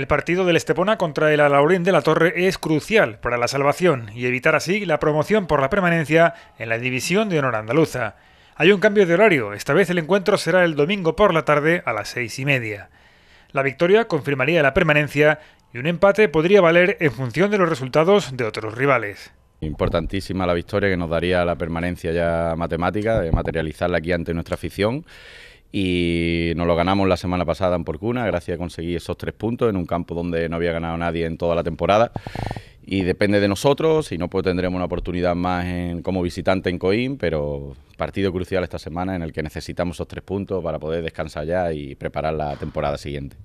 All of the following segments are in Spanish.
El partido del Estepona contra el Alaurín de la Torre es crucial para la salvación y evitar así la promoción por la permanencia en la división de honor andaluza. Hay un cambio de horario, esta vez el encuentro será el domingo por la tarde a las seis y media. La victoria confirmaría la permanencia y un empate podría valer en función de los resultados de otros rivales. Importantísima la victoria que nos daría la permanencia ya matemática, de materializarla aquí ante nuestra afición y nos lo ganamos la semana pasada en Porcuna, gracias a conseguir esos tres puntos en un campo donde no había ganado nadie en toda la temporada. Y depende de nosotros, si no, pues tendremos una oportunidad más en, como visitante en Coín, pero partido crucial esta semana en el que necesitamos esos tres puntos para poder descansar ya y preparar la temporada siguiente.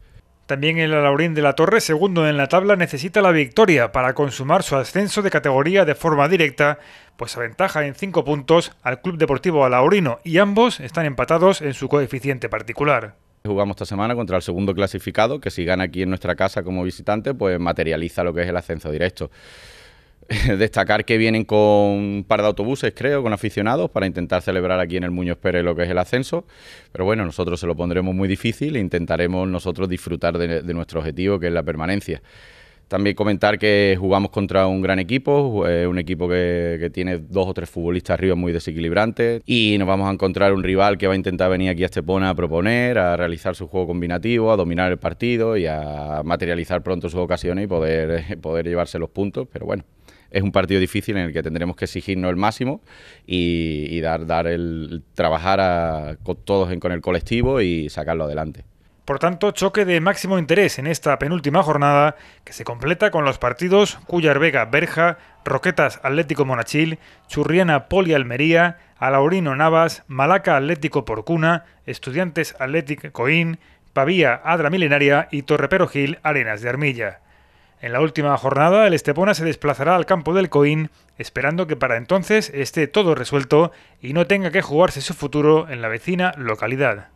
También el Alaurín de la Torre, segundo en la tabla, necesita la victoria para consumar su ascenso de categoría de forma directa, pues aventaja en cinco puntos al Club Deportivo Alaurino y ambos están empatados en su coeficiente particular. Jugamos esta semana contra el segundo clasificado, que si gana aquí en nuestra casa como visitante, pues materializa lo que es el ascenso directo. destacar que vienen con un par de autobuses, creo, con aficionados para intentar celebrar aquí en el Muñoz Pérez lo que es el ascenso. Pero bueno, nosotros se lo pondremos muy difícil e intentaremos nosotros disfrutar de, nuestro objetivo, que es la permanencia. También comentar que jugamos contra un gran equipo, eh, un equipo que, tiene dos o tres futbolistas arriba muy desequilibrantes y nos vamos a encontrar un rival que va a intentar venir aquí a Estepona a proponer, a realizar su juego combinativo, a dominar el partido y a materializar pronto sus ocasiones y poder, poder llevarse los puntos, pero bueno es un partido difícil en el que tendremos que exigirnos el máximo y, dar, el trabajar con todos con el colectivo y sacarlo adelante. Por tanto, choque de máximo interés en esta penúltima jornada que se completa con los partidos Cuyar Vega Berja, Roquetas Atlético Monachil, Churriana Poli Almería, Alaurino Navas, Malaca Atlético Porcuna, Estudiantes Atlético Coín, Pavía Adra Milenaria y Torrepero Gil Arenas de Armilla. En la última jornada, el Estepona se desplazará al campo del Coín, esperando que para entonces esté todo resuelto y no tenga que jugarse su futuro en la vecina localidad.